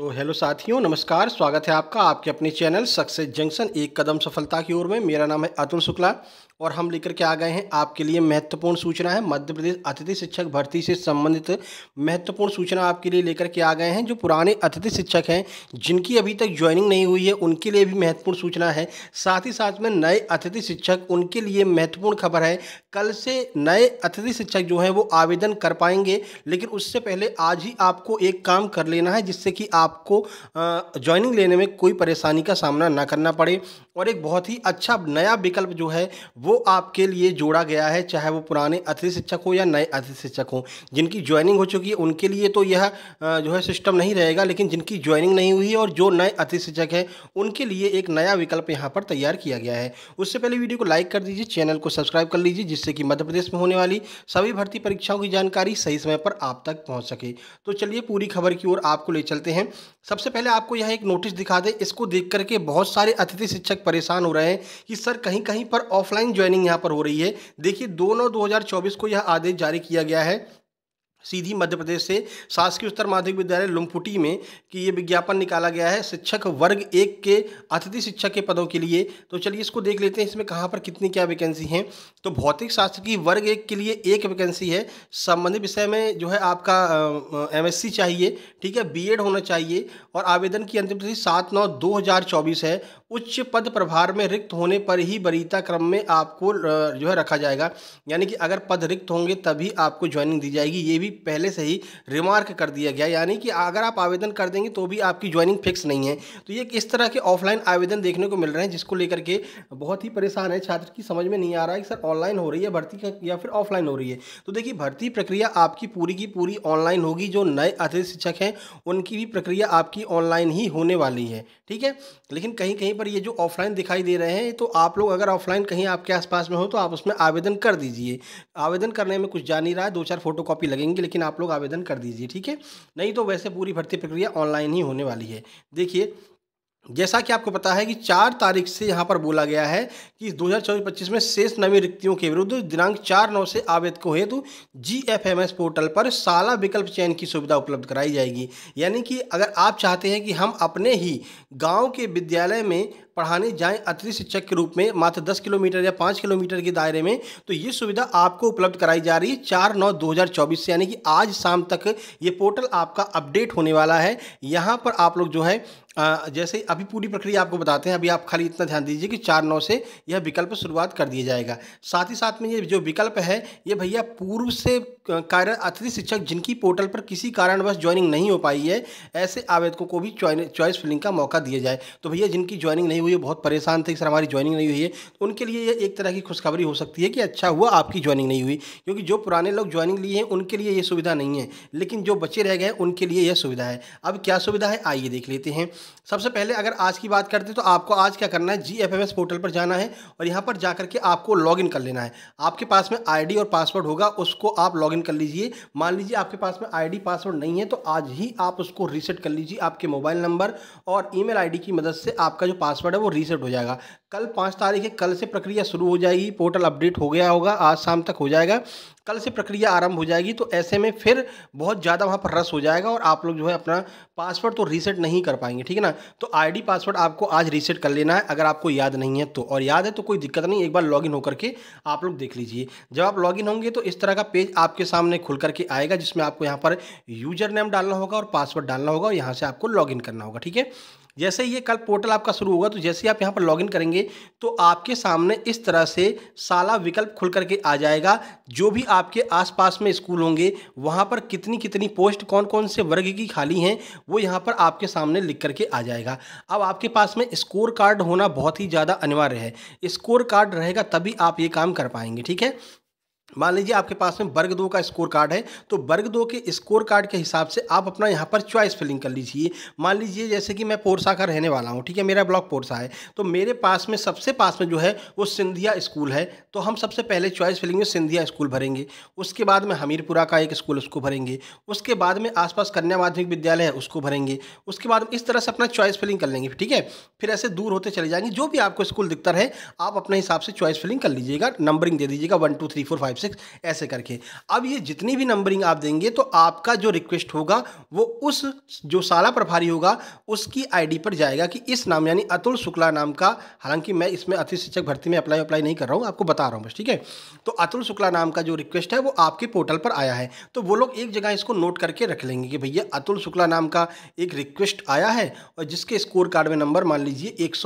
तो हेलो साथियों नमस्कार स्वागत है आपका आपके अपने चैनल सक्सेस जंक्शन एक कदम सफलता की ओर में मेरा नाम है अतुल शुक्ला और हम लेकर के आ गए हैं आपके लिए महत्वपूर्ण सूचना है मध्य प्रदेश अतिथि शिक्षक भर्ती से संबंधित महत्वपूर्ण सूचना आपके लिए लेकर के आ गए हैं जो पुराने अतिथि शिक्षक हैं जिनकी अभी तक ज्वाइनिंग नहीं हुई है उनके लिए भी महत्वपूर्ण सूचना है साथ ही साथ में नए अतिथि शिक्षक उनके लिए महत्वपूर्ण खबर है कल से नए अतिथि शिक्षक जो हैं वो आवेदन कर पाएंगे लेकिन उससे पहले आज ही आपको एक काम कर लेना है जिससे कि आप आपको ज्वाइनिंग लेने में कोई परेशानी का सामना ना करना पड़े और एक बहुत ही अच्छा नया विकल्प जो है वो आपके लिए जोड़ा गया है चाहे वो पुराने अतिथि शिक्षक हो या नए अतिथि शिक्षक हो जिनकी ज्वाइनिंग हो चुकी है उनके लिए तो यह जो है सिस्टम नहीं रहेगा लेकिन जिनकी ज्वाइनिंग नहीं हुई और जो नए अतिथि शिक्षक हैं उनके लिए एक नया विकल्प यहाँ पर तैयार किया गया है उससे पहले वीडियो को लाइक कर दीजिए चैनल को सब्सक्राइब कर लीजिए जिससे कि मध्य प्रदेश में होने वाली सभी भर्ती परीक्षाओं की जानकारी सही समय पर आप तक पहुँच सके तो चलिए पूरी खबर की ओर आपको ले चलते हैं सबसे पहले आपको यह एक नोटिस दिखा दें इसको देख करके बहुत सारे अतिथि शिक्षक परेशान हो रहे हैं कि सर कहीं कहीं पर ऑफलाइन ज्वाइनिंग यहाँ पर हो रही है देखिए दो नौ दो को यह आदेश जारी किया गया है सीधी मध्य प्रदेश से शासकीय उत्तर माध्यमिक विद्यालय लुमपुटी में कि ये विज्ञापन निकाला गया है शिक्षक वर्ग एक के अतिथि शिक्षक के पदों के लिए तो चलिए इसको देख लेते हैं इसमें कहाँ पर कितनी क्या वैकेंसी हैं तो भौतिक शास्त्र की वर्ग एक के लिए एक वैकेंसी है संबंधित विषय में जो है आपका एम चाहिए ठीक है बी होना चाहिए और आवेदन की अंतिम तिथि सात नौ दो है उच्च पद प्रभार में रिक्त होने पर ही बरीता क्रम में आपको जो है रखा जाएगा यानी कि अगर पद रिक्त होंगे तभी आपको ज्वाइनिंग दी जाएगी ये भी भी पहले से ही रिमार्क कर दिया गया यानी कि अगर आप आवेदन कर देंगे तो भी आपकी ज्वाइनिंग फिक्स नहीं है तो ये किस तरह के ऑफलाइन आवेदन देखने को मिल रहे हैं जिसको लेकर के बहुत ही परेशान है छात्र की समझ में नहीं आ रहा है कि सर ऑनलाइन हो रही है भर्ती या फिर ऑफलाइन हो रही है तो देखिए भर्ती प्रक्रिया आपकी पूरी की पूरी ऑनलाइन होगी जो नए अतिथि शिक्षक हैं उनकी भी प्रक्रिया आपकी ऑनलाइन ही होने वाली है ठीक है लेकिन कहीं कहीं पर ये जो ऑफलाइन दिखाई दे रहे हैं तो आप लोग अगर ऑफलाइन कहीं आपके आसपास में हो तो आप उसमें आवेदन कर दीजिए आवेदन करने में कुछ जा नहीं रहा है दो चार फोटोकॉपी लगेंगी की लेकिन आप लोग आवेदन कर दीजिए ठीक है नहीं तो वैसे पूरी भर्ती प्रक्रिया ऑनलाइन ही होने वाली है देखिए जैसा कि आपको पता है कि चार तारीख से यहाँ पर बोला गया है कि 2024-25 में शेष नवी रिक्तियों के विरुद्ध दिनांक चार नौ से आवेदकों हेतु G F M S portal पर साला विकल्प चयन की सुविधा उपलब्ध कराई जाएगी यानी कि अगर आप चाहते हैं कि हम अपने ही गांव के विद्यालय में पढ़ाने जाएं अतिथि शिक्षक के रूप में मात्र 10 किलोमीटर या 5 किलोमीटर के दायरे में तो ये सुविधा आपको उपलब्ध कराई जा रही है चार नौ 2024 से यानी कि आज शाम तक ये पोर्टल आपका अपडेट होने वाला है यहाँ पर आप लोग जो है जैसे अभी पूरी प्रक्रिया आपको बताते हैं अभी आप खाली इतना ध्यान दीजिए कि चार नौ से यह विकल्प शुरुआत कर दिया जाएगा साथ ही साथ में ये जो विकल्प है ये भैया पूर्व से कार्यरत अतिथि शिक्षक जिनकी पोर्टल पर किसी कारणवश ज्वाइनिंग नहीं हो पाई है ऐसे आवेदकों को भी चॉइस फिलिंग का मौका दिया जाए तो भैया जिनकी ज्वाइनिंग नहीं हुई है बहुत परेशान थे सर हमारी ज्वाइनिंग नहीं हुई है तो उनके लिए ये एक तरह की खुशखबरी हो सकती है कि अच्छा हुआ आपकी ज्वाइनिंग नहीं हुई क्योंकि जो पुराने लोग ज्वाइनिंग लिए हैं उनके लिए ये सुविधा नहीं है लेकिन जो बच्चे रह गए उनके लिए यह सुविधा है अब क्या सुविधा है आइए देख लेते हैं सबसे पहले अगर आज की बात करते हैं तो आपको आज क्या करना है जी एफ एस पोर्टल पर जाना है और यहाँ पर जाकर के आपको लॉगिन कर लेना है आपके पास में आईडी और पासवर्ड होगा उसको आप लॉगिन कर लीजिए मान लीजिए आपके पास में आईडी पासवर्ड नहीं है तो आज ही आप उसको रीसेट कर लीजिए आपके मोबाइल नंबर और आई डी की मदद से आपका जो पासवर्ड है वो रीसेट हो जाएगा कल पाँच तारीख है कल से प्रक्रिया शुरू हो जाएगी पोर्टल अपडेट हो गया होगा आज शाम तक हो जाएगा कल से प्रक्रिया आरंभ हो जाएगी तो ऐसे में फिर बहुत ज़्यादा वहाँ पर रस हो जाएगा और आप लोग जो है अपना पासवर्ड तो रीसेट नहीं कर पाएंगे ठीक है ना तो आईडी पासवर्ड आपको आज रीसेट कर लेना है अगर आपको याद नहीं है तो और याद है तो कोई दिक्कत नहीं एक बार लॉगिन होकर के आप लोग देख लीजिए जब आप लॉगिन होंगे तो इस तरह का पेज आपके सामने खुल करके आएगा जिसमें आपको यहाँ पर यूजर नेम डालना होगा और पासवर्ड डालना होगा और यहाँ से आपको इन करना होगा ठीक है जैसे ये कल पोर्टल आपका शुरू होगा तो जैसे आप यहाँ पर लॉगिन करेंगे तो आपके सामने इस तरह से साला विकल्प खुल करके आ जाएगा जो भी आपके आसपास में स्कूल होंगे वहाँ पर कितनी कितनी पोस्ट कौन कौन से वर्ग की खाली हैं वो यहाँ पर आपके सामने लिख करके आ जाएगा अब आपके पास में स्कोर कार्ड होना बहुत ही ज़्यादा अनिवार्य है स्कोर कार्ड रहेगा तभी आप ये काम कर पाएंगे ठीक है मान लीजिए आपके पास में वर्ग दो का स्कोर कार्ड है तो वर्ग दो के स्कोर कार्ड के हिसाब से आप अपना यहाँ पर चॉइस फिलिंग कर लीजिए मान लीजिए जैसे कि मैं पोरसा का रहने वाला हूँ ठीक है मेरा ब्लॉक पोरसा है तो मेरे पास में सबसे पास में जो है वो सिंधिया स्कूल है तो हम सबसे पहले चॉइस फिलिंग में सिंधिया स्कूल भरेंगे उसके बाद में हमीरपुरा का एक स्कूल उसको भरेंगे उसके बाद में आसपास कन्या माध्यमिक विद्यालय है उसको भरेंगे उसके बाद इस तरह से अपना चॉइस फिलिंग कर लेंगे ठीक है फिर ऐसे दूर होते चले जाएंगे जो भी आपको स्कूल दिखता है आप अपने हिसाब से चॉइस फिलिंग कर लीजिएगा नंबरिंग दे दीजिएगा one two three four five six ऐसे करके अब ये जितनी भी नंबरिंग आप देंगे तो आपका जो रिक्वेस्ट होगा वो उस जो साला प्रभारी होगा उसकी आईडी पर जाएगा कि इस नाम यानी अतुल शुक्ला नाम का हालांकि मैं इसमें अति शिक्षक भर्ती में अप्लाई अप्लाई नहीं कर रहा हूँ आपको बता रहा हूँ बस ठीक है तो अतुल शुक्ला नाम का जो रिक्वेस्ट है वो आपके पोर्टल पर आया है तो वो लोग एक जगह इसको नोट करके रख लेंगे कि भैया अतुल शुक्ला नाम का एक रिक्वेस्ट आया है और जिसके स्कोर कार्ड में नंबर मान लीजिए एक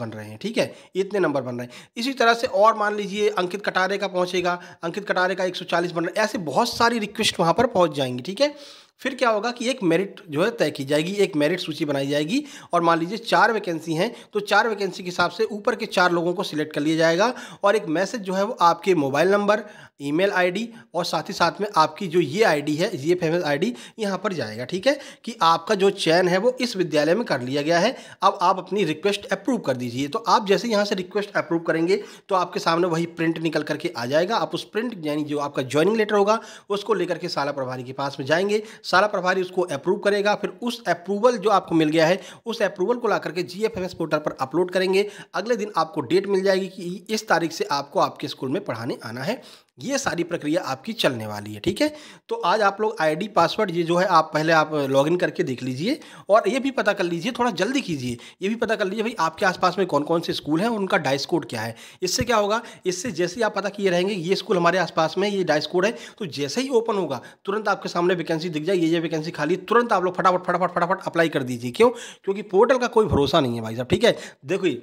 बन रहे हैं ठीक है इतने नंबर बन रहे हैं इसी तरह से और मान लीजिए अंकित कटारे का पहुंचेगा अंकित कटारे का 140 बन रहा ऐसे बहुत सारी रिक्वेस्ट वहाँ पर पहुँच जाएंगी ठीक है फिर क्या होगा कि एक मेरिट जो है तय की जाएगी एक मेरिट सूची बनाई जाएगी और मान लीजिए चार वैकेंसी हैं तो चार वैकेंसी के हिसाब से ऊपर के चार लोगों को सिलेक्ट कर लिया जाएगा और एक मैसेज जो है वो आपके मोबाइल नंबर ईमेल आईडी और साथ ही साथ में आपकी जो ये आईडी है ये फेमस आईडी यहाँ पर जाएगा ठीक है कि आपका जो चयन है वो इस विद्यालय में कर लिया गया है अब आप अपनी रिक्वेस्ट अप्रूव कर दीजिए तो आप जैसे यहाँ से रिक्वेस्ट अप्रूव करेंगे तो आपके सामने वही प्रिंट निकल करके आ जाएगा आप उस प्रिंट यानी जो आपका ज्वाइनिंग लेटर होगा उसको लेकर के सारा प्रभारी के पास में जाएंगे सारा प्रभारी उसको अप्रूव करेगा फिर उस अप्रूवल जो आपको मिल गया है उस अप्रूवल को ला करके जी पोर्टल पर अपलोड करेंगे अगले दिन आपको डेट मिल जाएगी कि इस तारीख से आपको आपके स्कूल में पढ़ाने आना है ये सारी प्रक्रिया आपकी चलने वाली है ठीक है तो आज आप लोग आईडी पासवर्ड ये जो है आप पहले आप लॉगिन करके देख लीजिए और ये भी पता कर लीजिए थोड़ा जल्दी कीजिए ये भी पता कर लीजिए भाई आपके आसपास में कौन कौन से स्कूल हैं उनका डाइस कोड क्या है इससे क्या होगा इससे जैसे ही आप पता किए रहेंगे ये स्कूल हमारे आसपास में ये डाइस कोड है तो जैसे ही ओपन होगा तुरंत आपके सामने वैकेंसी दिख जाए ये ये वैकेंसी खाली तुरंत आप लोग फटाफट फटाफट फटाफट अप्लाई कर दीजिए क्यों क्योंकि पोर्टल का कोई भरोसा नहीं है भाई साहब ठीक है देखिए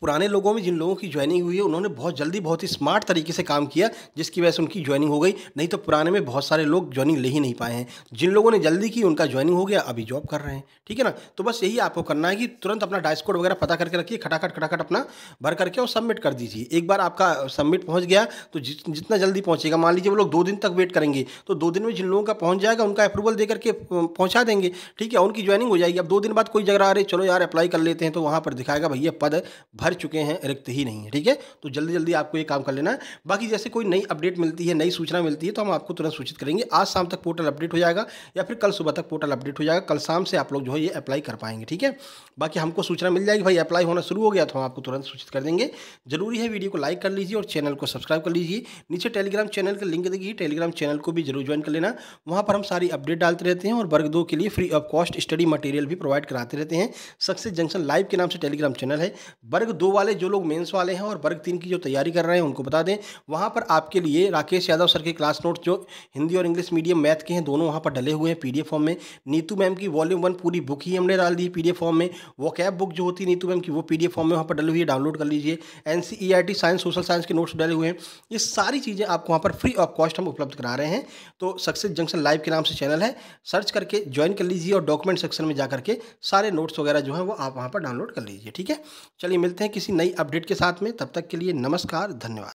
पुराने लोगों में जिन लोगों की ज्वाइनिंग हुई है उन्होंने बहुत जल्दी बहुत ही स्मार्ट तरीके से काम किया जिसकी वजह से उनकी ज्वाइनिंग हो गई नहीं तो पुराने में बहुत सारे लोग ज्वाइनिंग ले ही नहीं पाए हैं जिन लोगों ने जल्दी की उनका ज्वाइनिंग हो गया अभी जॉब कर रहे हैं ठीक है ना तो बस यही आपको करना है कि तुरंत अपना डाइस कोड वगैरह पता करके रखिए खटाखट खटाखट अपना भर करके और सबमिट कर दीजिए एक बार आपका सबमिट पहुँच गया तो जितना जल्दी पहुँचेगा मान लीजिए वो लोग दो दिन तक वेट करेंगे तो दो दिन में जिन लोगों का पहुँच जाएगा उनका अप्रूवल दे करके पहुँचा देंगे ठीक है उनकी ज्वाइनिंग हो जाएगी अब दो दिन बाद कोई जगह आ रही चलो यार अप्लाई कर लेते हैं तो वहाँ पर दिखाएगा भैया पद भर चुके हैं रिक्त ही नहीं है ठीक है तो जल्दी जल्दी आपको ये काम कर लेना है बाकी जैसे कोई नई अपडेट मिलती है नई सूचना मिलती है तो हम आपको तुरंत सूचित करेंगे आज शाम तक पोर्टल अपडेट हो जाएगा या फिर कल सुबह तक पोर्टल अपडेट हो जाएगा कल शाम से आप लोग जो है ये अप्लाई कर पाएंगे ठीक है बाकी हमको सूचना मिल जाएगी भाई अप्लाई होना शुरू हो गया तो हम आपको तुरंत सूचित कर देंगे जरूरी है वीडियो को लाइक कर लीजिए और चैनल को सब्सक्राइब कर लीजिए नीचे टेलीग्राम चैनल का लिंक देखिए टेलीग्राम चैनल को भी जरूर ज्वाइन कर लेना वहाँ पर हम सारी अपडेट डालते रहते हैं और वर्ग दो के लिए free of cost study material भी प्रोवाइड कराते रहते हैं सक्सेस जंक्शन लाइव के नाम से टेलीग्राम चैनल है वर्ग वर्ग दो वाले जो लोग मेंस वाले हैं और वर्ग तीन की जो तैयारी कर रहे हैं उनको बता दें वहाँ पर आपके लिए राकेश यादव सर के क्लास नोट्स जो हिंदी और इंग्लिश मीडियम मैथ के हैं दोनों वहाँ पर डले हुए हैं पीडीएफ फॉर्म में नीतू मैम की वॉल्यूम वन पूरी बुक ही हमने डाल दी पीडीएफ फॉर्म में वो कैब बुक जो होती है नीतू मैम की वो पी फॉर्म में वहाँ पर डले हुई है डाउनलोड कर लीजिए एन साइंस सोशल साइंस के नोट्स डले हुए हैं ये सारी चीज़ें आपको वहाँ पर फ्री ऑफ कॉस्ट हम उपलब्ध करा रहे हैं तो सक्सेस जंक्शन लाइव के नाम से चैनल है सर्च करके ज्वाइन कर लीजिए और डॉक्यूमेंट सेक्शन में जाकर के सारे नोट्स वगैरह जो है वो आप वहाँ पर डाउनलोड कर लीजिए ठीक है चलिए मिलते मिलते हैं किसी नई अपडेट के साथ में तब तक के लिए नमस्कार धन्यवाद